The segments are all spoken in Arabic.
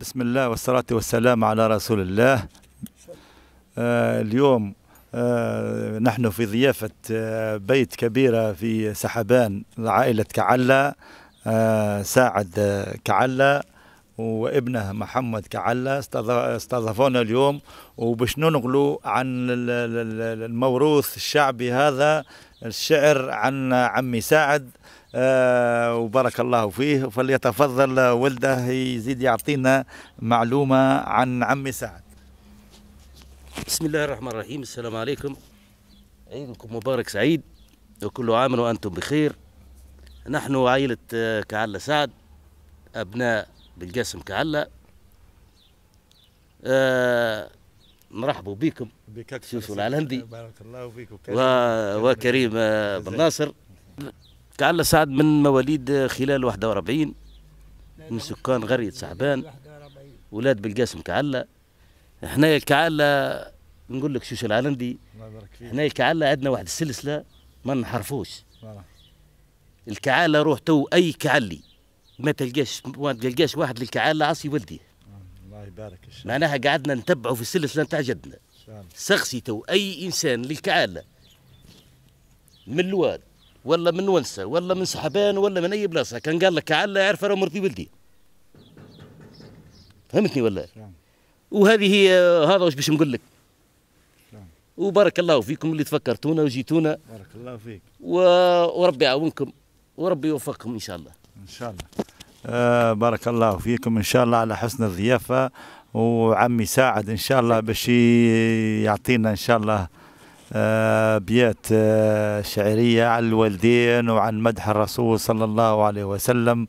بسم الله والصلاة والسلام على رسول الله اليوم uh, نحن في ضيافة uh, بيت كبيرة في سحبان عائلة كعلة uh, ساعد كعلة وابنه محمد كعلة استضافونا اليوم وباش ننقلوا عن الموروث الشعبي هذا الشعر عن عمي ساعد آه، وبارك الله فيه فليتفضل ولده يزيد يعطينا معلومة عن عمي سعد بسم الله الرحمن الرحيم السلام عليكم عيدكم مبارك سعيد وكل عام وأنتم بخير نحن عائلة آه، كعلة سعد أبناء بالقاسم كعلة آه نرحبوا بكم بكثرة شوشو العلندي بارك الله فيكم وكريم آه، بن ناصر كعل سعد من مواليد خلال 41 من سكان غرية سحبان ولاد بالقاسم كعلة هنا كعلة نقول لك شوش العلندي هنا كعلة عندنا واحد السلسلة ما نحرفوش الكعالة روح تو أي كعلي ما تلقاش ما تلقاش واحد للكعالة عصي والديه الله يبارك معناها قعدنا نتبعوا في السلسلة نتاع جدنا سخسي تو أي إنسان للكعالة من الواد ولا من ونسه ولا من سحبان ولا من اي بلاصه كان قال لك على يعرف راه مرضي ولدي فهمتني ولا نعم. وهذه هي هذا واش باش نقول لك نعم. وبارك الله فيكم اللي تفكرتونا وجيتونا بارك الله فيك و... وربي يعاونكم وربي يوفقكم ان شاء الله ان شاء الله آه بارك الله فيكم ان شاء الله على حسن الضيافه وعمي ساعد ان شاء الله باش يعطينا ان شاء الله أبيات آه، آه، شعرية عن الوالدين وعن مدح الرسول صلى الله عليه وسلم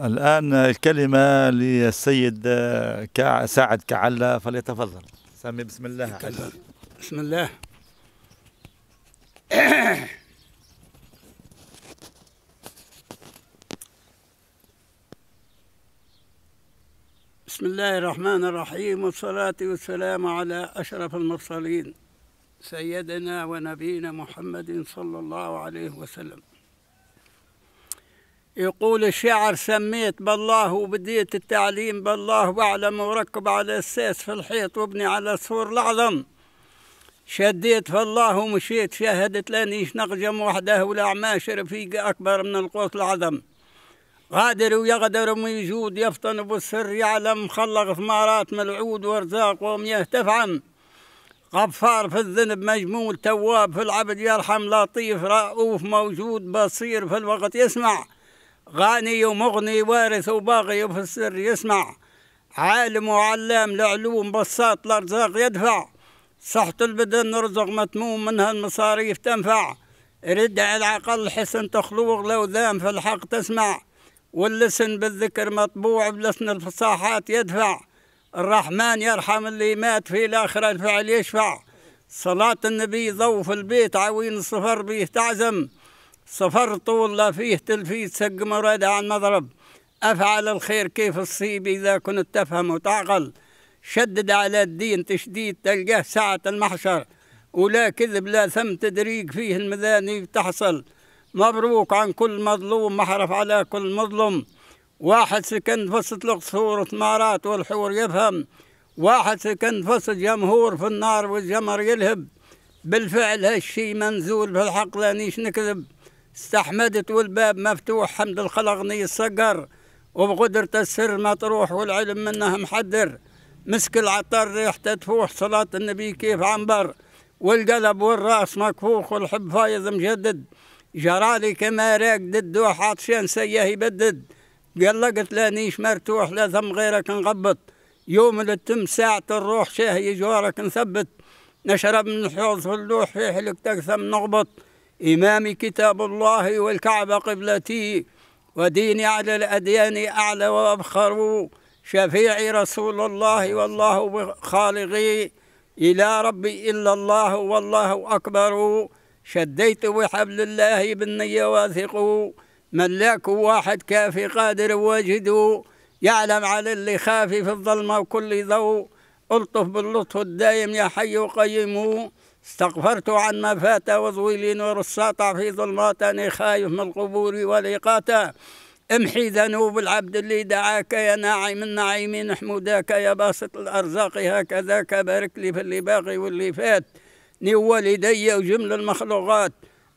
الآن الكلمة للسيد آه، سعد كعلة فليتفضل سامي بسم الله بسم الله بسم الله الرحمن الرحيم والصلاة والسلام على أشرف المرسلين سيدنا ونبينا محمد صلى الله عليه وسلم يقول الشعر سميت بالله وبديت التعليم بالله واعلم وركب على الساس في الحيط وابني على السور الأعظم شديت في الله ومشيت شاهدت لانيش نقجم وحده ولا عماش رفيق أكبر من القوس العظم غادر ويغدر ويجود يفطن بالسر يعلم خلق ثمارات ملعود وارزاق ومياه تفعم غفار في الذنب مجمول تواب في العبد يرحم لطيف رؤوف موجود بصير في الوقت يسمع غني ومغني وارث وباغي وفي السر يسمع عالم وعلام لعلوم بساط الأرزاق يدفع صحة البدن نرزق متموم منها المصاريف تنفع رد على العقل حسن تخلوق لو ذام في الحق تسمع واللسن بالذكر مطبوع بلسن الفصاحات يدفع الرحمن يرحم اللي مات في الآخرة الفعل يشفع صلاة النبي ضو في البيت عوين الصفر بيه تعزم صفر طول فيه تلفيت سق مراد عن مضرب أفعل الخير كيف الصيب إذا كنت تفهم وتعقل شدد على الدين تشديد تلقاه ساعة المحشر ولا كذب لا ثم تدريج فيه المذاني تحصل مبروك عن كل مظلوم محرف على كل مظلوم واحد سكن فصد القصور وثمارات والحور يفهم واحد سكن فصد جمهور في النار والجمر يلهب بالفعل هالشي منزول في الحق لانيش نكذب استحمدت والباب مفتوح حمد الخلقني الصقر وبقدرة السر ما تروح والعلم منه محدر مسك العطر ريحته تفوح صلاة النبي كيف عنبر والقلب والراس مكفوخ والحب فايض مجدد جرالي كما راقد الدوح عطشان سيه يبدد قال لا قلت له نيش مرتوح لا ثم غيرك نغبط يوم التم ساعة الروح شاهي جوارك نثبت نشرب من الحوض في اللوح في حلك ثم نغبط إمامي كتاب الله والكعبة قبلتي وديني على الأديان أعلى وأبخر شفيعي رسول الله والله خالقي إلى ربي إلا الله والله أكبر شديت بحبل الله بالنية واثق ملاك واحد كافي قادر واجد يعلم على اللي خافي في الظلمة وكل ضوء ألطف باللطف الدايم يا حي وقيم استغفرت عن ما فات وضوي نور الساطع في ظلمات خايف من القبور والإقاتة امحي ذنوب العبد اللي دعاك يا ناعم الناعمين احمداك يا باسط الأرزاق هكذاك بارك لي في اللي باقي واللي فات ني وجمل المخلوقات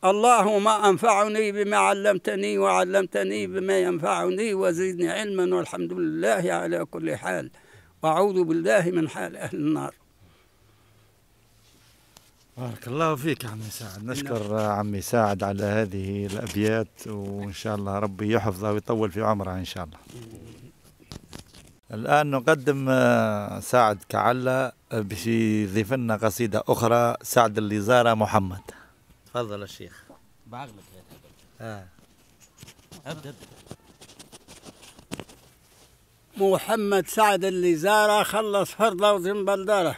الله ما أنفعني بما علمتني وعلمتني بما ينفعني وزدني علما والحمد لله على كل حال وأعوذ بالله من حال أهل النار بارك الله فيك عمي سعد نعم. نشكر عمي سعد على هذه الأبيات وإن شاء الله ربي يحفظه ويطول في عمره إن شاء الله الآن نقدم سعد كعلة باش يضيف لنا قصيدة أخرى سعد اللي زار محمد تفضل يا شيخ بعقلك اه ابدا ابدا محمد سعد اللي زاره خلص فرضه وذم بلدره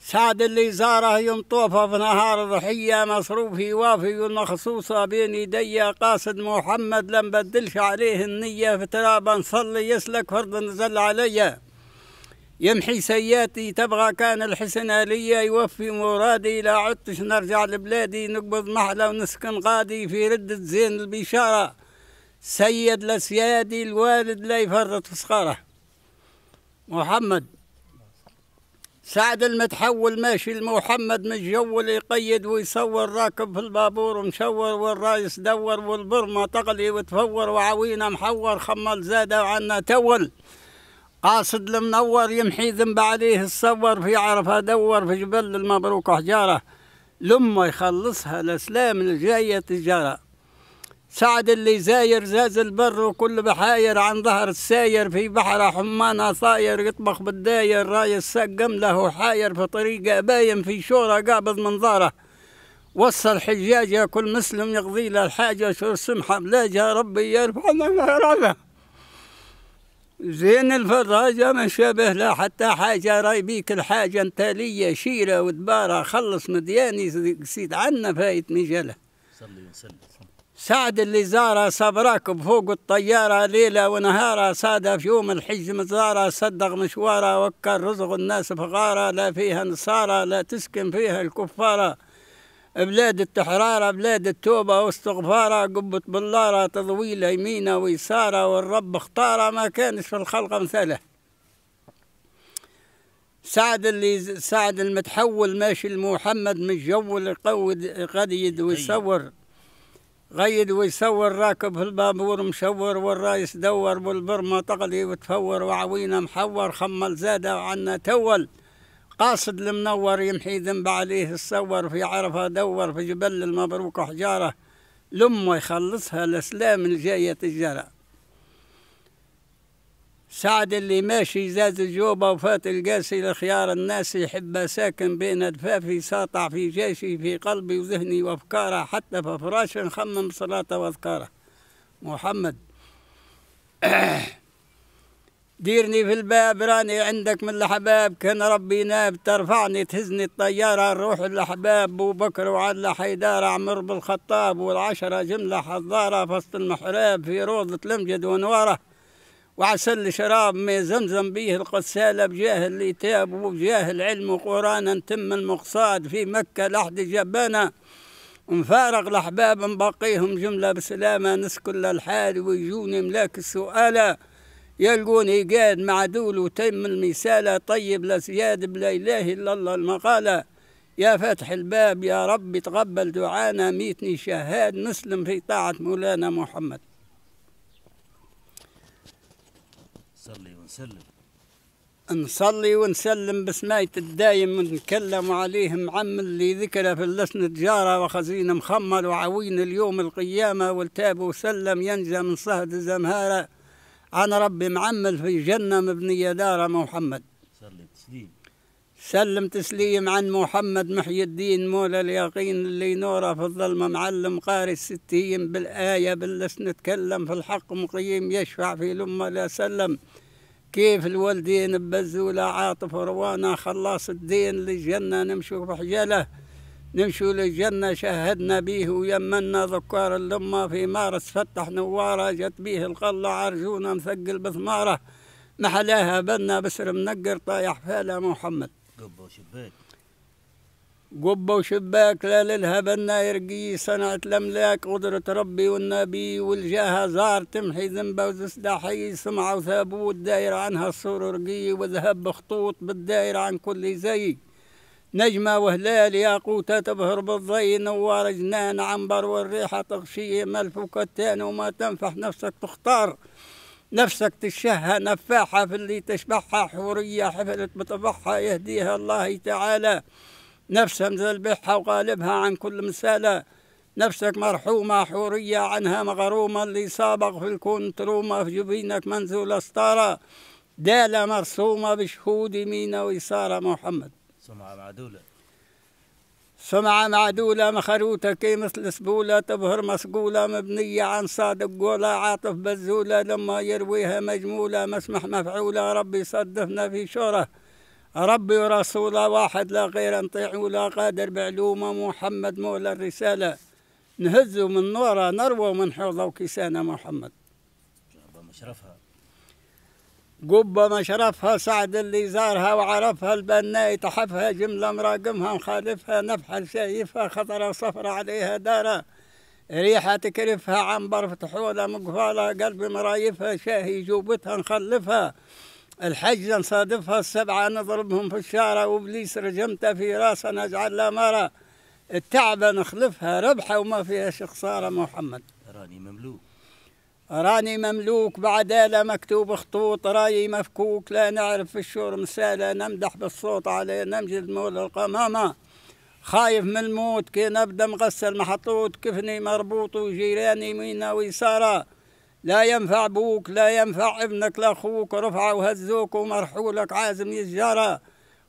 سعد اللي زاره يوم طوفه في نهار الضحية مصروفي يوافي ومخصوصه بين يدي قاصد محمد لم بدلش عليه النية في تراب نصلي يسلك فرض نزل عليا يمحي سياتي تبغى كان الحسن لي يوفي مرادي لا عدتش نرجع لبلادي نقبض محلة ونسكن غادي في ردة زين البشارة سيد لسيادي الوالد لا يفرط في صغاره محمد سعد المتحول ماشي المحمد متجول يقيد ويصور راكب في البابور ومشور والرايس دور والبرمة تغلي وتفور وعوينا محور خمل زادة وعنا تول قاصد المنور يمحي ذنب عليه الصور في عرفة دور في جبل المبروك حجارة لما يخلصها الأسلام الجاية تجارة سعد اللي زاير زاز البر وكل بحاير عن ظهر الساير في بحر حمانها صاير يطبخ بالداير راي السقم له حاير في طريقه باين في شورى قابض منظاره وصل حجاجة كل مسلم يقضي له الحاجة شو سمحة بلاجة ربي يرفعنا لنا زين الفراجة ما شابه لا حتى حاجة راي بيك الحاجة انت ليا شيلة ودبارة خلص مدياني سيد عنا فايت مجالة صلي وسلم سعد اللي زاره صبراك بفوق الطيارة ليلة ونهارة صادف يوم الحج مزارة صدق مشواره وكر رزق الناس فغارة لا فيها نصارى لا تسكن فيها الكفارة بلاد التحرارة بلاد التوبة واستغفارة قبة بلارة تضويلة يمينة ويسارة والرب اختاره ما كانش في الخلق مثله سعد اللي سعد المتحول ماشي لمحمد من الجو اللي قد ويصور غيد ويصور راكب في البابور مشور والرايس دور والبرمة تغلي وتفور وعوينة محور خمل زادة وعنا تول قاصد المنور يمحي ذنب عليه الصور في عرفة دور في جبل المبروك حجارة لما يخلصها الأسلام الجاية تجارة سعد اللي ماشي زاد الجوبة وفات القاسي لخيار الناس يحب ساكن بين أدفافي ساطع في جيشي في قلبي وذهني وأفكاره حتى في فراش نخمم صلاته وأذكاره محمد ديرني في الباب راني عندك من الحباب كان ربي ناب ترفعني تهزني الطيارة نروح الأحباب وبكر وعلى حيدار عمر بالخطاب والعشرة جملة حضارة فصل المحراب في روضة المجد ونواره وعسل شراب ما زمزم به القسالة بجاه تاب وبجاه العلم وقرانا تم المقصاد في مكة لحد جبانة نفارق الأحباب نبقيهم جملة بسلامة نسكن للحال ويجوني ملاك السؤالة يلقوني قاعد مع دول وتم المسالة طيب لسياد بلا إله إلا الله المقالة يا فاتح الباب يا ربي تقبل دعانا ميتني شهاد نسلم في طاعة مولانا محمد صلي ونسلم نصلي ونسلم بسماية الدايم ونتكلم عليهم عم اللي ذكر في اللسن تجارة وخزين مخمر وعوين اليوم القيامة والتاب وسلم ينجى من صهد الزمهارة أنا ربي معمل في جنة مبنية دار محمد سلم تسليم سلم تسليم عن محمد محي الدين مولى اليقين اللي نوره في الظلمة معلم قاري الستين بالآية باللس نتكلم في الحق مقيم يشفع في الأمة لا سلم كيف الوالدين ببزولة عاطف روانا خلاص الدين للجنة نمشي في حجاله نمشوا للجنة شهدنا به ويمنا ذكار اللمة في مارس فتح نوارة جت به القلة عرجونا مثقل بثمارة محلاها بنا بسر منقر طايح فالة محمد قبة وشباك قبة وشباك لا للها بنا يرقي صنعة الأملاك قدرة ربي والنبي والجاهة زار تمحي ذنبة حي سمعة وثابوت داير عنها السور رقي وذهب خطوط بالداير عن كل زي نجمة وهلال ياقوتة تبهر بالضي نوار جنان عنبر والريحة تغشي ملف وكتان وما تنفح نفسك تختار نفسك تشهى نفاحة في اللي تشبحها حورية حفلت بطبعها يهديها الله تعالى نفسها مذلبحها وغالبها عن كل مسالة نفسك مرحومة حورية عنها مغرومة اللي سابق في الكون تروما في جبينك منزول أسطارة دالة مرسومة بشهود يمينة ويسارة محمد سمعة معدولة سمعة معدولة مخروطة كي مثل سبولة تبهر مسقولة مبنية عن صادق قولة عاطف بزولة لما يرويها مجمولة مسمح مفعولة ربي صدفنا في شوره ربي ورسوله واحد لا غير نطيعوا لا قادر بعلومه محمد مولى الرسالة نهزه من نوره نروى من حوضه وكيسانة محمد مشرفها قبة ما شرفها سعد اللي زارها وعرفها البناء تحفها جملة مراقمها مخالفها نفحة شايفها خطرة صفرة عليها دارة ريحة تكرفها عنبر فتحولة مقفالة قلبي مرايفها شاهي جوبتها نخلفها الحجة نصادفها السبعة نضربهم في الشارع وبليس رجمته في راسها لها مرة التعبة نخلفها ربحة وما فيها خسارة محمد راني مملوك راني مملوك بعدالة مكتوب خطوط رايي مفكوك لا نعرف في الشور مسالة نمدح بالصوت على نمجد مول القمامة خايف من الموت كي نبدا مغسل محطوط كفني مربوط وجيراني مينا ويسارة لا ينفع بوك لا ينفع ابنك لا خوك رفعوا وهزوك ومرحولك عازم يسجارة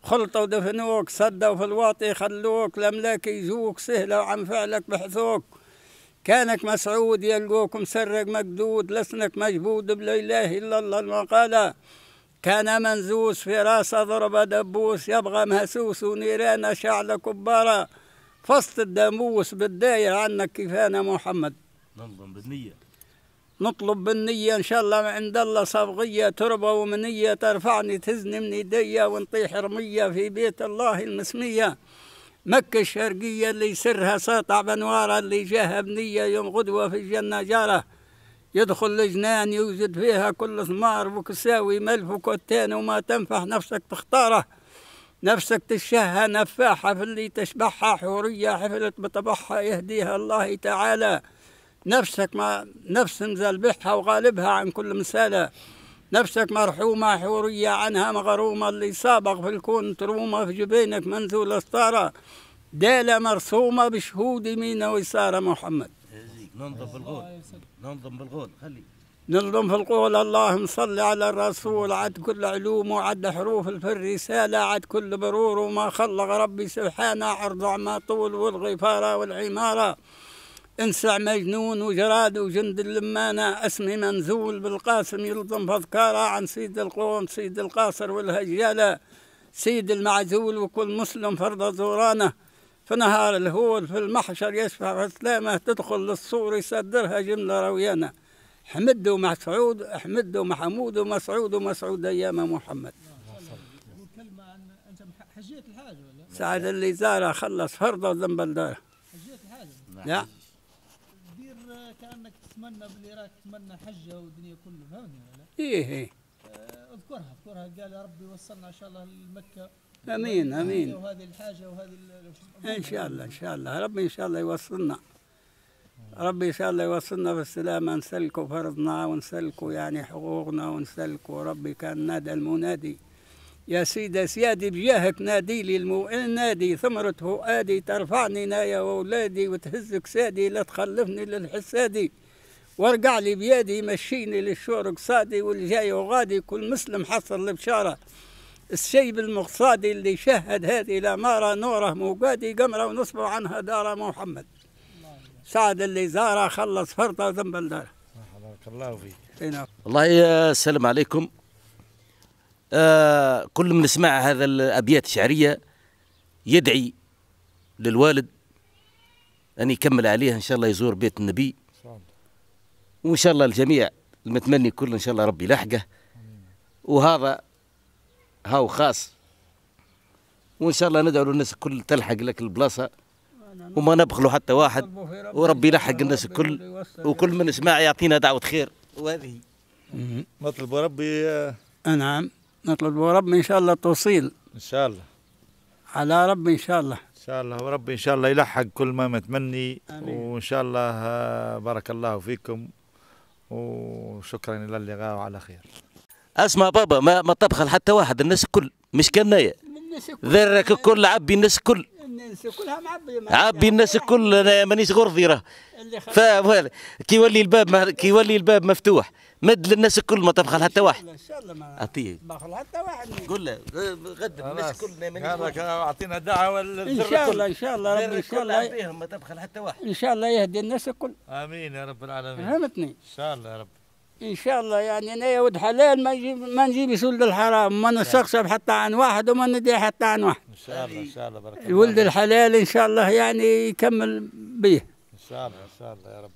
خلطوا ودفنوك صدوا في الواطي خلوك لملاك يجوك سهلة وعن فعلك بحثوك كانك مسعود يلقوك مسرق مقدود لسنك مجبود بلا إله إلا الله المقالة كان منزوس في راسه ضرب دبوس يبغى مهسوس ونيرانه شعله كبارة فصل الداموس بالداير عنك كيفانا محمد ننظم بالنية نطلب بالنية إن شاء الله عند الله صبغية تربة ومنية ترفعني تهزني من يديا ونطيح رمية في بيت الله المسمية مكة الشرقية اللي سرها ساطع بنوارة اللي جاها بنية يوم غدوة في الجنة جارة يدخل لجنان يوجد فيها كل ثمار وكساوي ملف وكتان وما تنفح نفسك تختاره نفسك تشهى نفاحة في اللي تشبعها حورية حفلت بطبعها يهديها الله تعالى نفسك ما نفس بحها وغالبها عن كل مسالة نفسك مرحومة حورية عنها مغرومة اللي سابق في الكون ترومة في جبينك منزول أسطارة دالة مرسومة بشهود مينا ويسارة محمد ننظم بالقول ننظم بالقول خلي ننظم في القول اللهم صل على الرسول عد كل علوم وعد حروف في الرسالة عد كل برور وما خلق ربي سبحانه عرض عما طول والغفارة والعمارة انسع مجنون وجراد وجند اللمانة اسمي منزول بالقاسم يلطم فذكارة عن سيد القوم سيد القاصر والهجالة سيد المعزول وكل مسلم فرض زورانه في نهار الهول في المحشر يشفع السلامة تدخل للصور يصدرها جملة رويانة حمد ومسعود حمد ومحمود ومسعود ومسعود أيام محمد حجيت ولا؟ سعد اللي زاره خلص فرضه ذنب الدار حجيت الحاجة نعم. لا تتمنى باللي راك تتمنى حجه والدنيا كله فهمني ولا ايه ايه آه، اذكرها اذكرها قال يا ربي وصلنا ان شاء الله لمكه امين امين وهذه الحاجه وهذه ان شاء الله ان شاء الله ربي ان شاء الله يوصلنا ربي ان شاء الله يوصلنا بالسلامه نسلكوا فرضنا ونسلكوا يعني حقوقنا ونسلكوا ربي كان نادى المنادي يا سيدة سيادي بجاهك نادي لي المو... نادي ثمرة فؤادي ترفعني يا أولادي وتهزك سادي لا تخلفني للحسادي ورجع لي بيدي يمشيني للشور قصادي والجاي وغادي كل مسلم حصل البشارة الشيب المقصادي اللي شهد هذه الأمارة نوره موقادي قمرة ونصبوا عنها دار محمد سعد اللي زاره خلص فرطة وذنب الدار بارك الله فيك نعم. الله يسلم عليكم آه كل من سمع هذا الأبيات الشعرية يدعي للوالد أن يكمل عليها إن شاء الله يزور بيت النبي وان شاء الله الجميع المتمني كله ان شاء الله ربي يلحقه وهذا هاو خاص وان شاء الله ندعو للناس الكل تلحق لك البلاصه وما نبخلوا حتى واحد وربي يلحق الناس الكل وكل من يسمع يعطينا دعوه خير وهذه نطلب ربي آه، نعم نطلب ربي ان شاء الله توصيل ان شاء الله على ربي ان شاء الله ان شاء الله وربي ان شاء الله يلحق كل ما متمني وان شاء الله آه، بارك الله فيكم وشكرا الى اللقاء وعلى خير اسمع بابا ما, ما طبخ حتى واحد الناس الكل مش كنايا ذرك الكل عبي الناس الكل الناس كلها معبي عبي الناس الكل انا مانيش غرضي راه كي يولي الباب كي يولي الباب مفتوح مد للناس الكل ما تبخل حتى واحد ان شاء الله ما اعطيه بخل حتى واحد قول له غد الناس الكل اعطينا دعوه ان شاء الله ان شاء الله ربي ان شاء الله يهديهم ما تبخل حتى واحد ان شاء الله يهدي الناس الكل امين يا رب العالمين فهمتني ان شاء الله يا رب ان شاء الله يعني انا يا ولد حلال ما نجيب ما نجيبش ولد الحرام ما نستقصب حتى عن واحد وما ندي حتى عن واحد ان شاء الله ان شاء الله بارك الله ولد الحلال ان شاء الله يعني يكمل به ان شاء الله ان شاء الله يا رب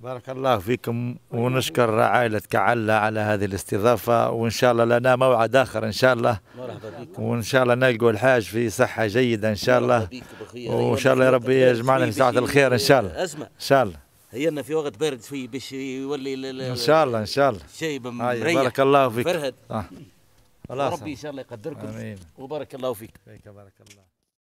بارك الله فيكم ونشكر عائلة كعلة على هذه الاستضافة وإن شاء الله لنا موعد آخر إن شاء الله مرحبا بكم وإن شاء الله نلقوا الحاج في صحة جيدة إن شاء الله وإن شاء الله يا ربي يجمعنا في ساعة الخير إن شاء الله أسمع إن شاء الله هي لنا في وقت بارد فيه باش يولي إن شاء الله إن شاء الله شيء بارك الله فيك فرهد آه. ربي إن شاء الله يقدركم آمين. وبارك الله فيك فيك بارك الله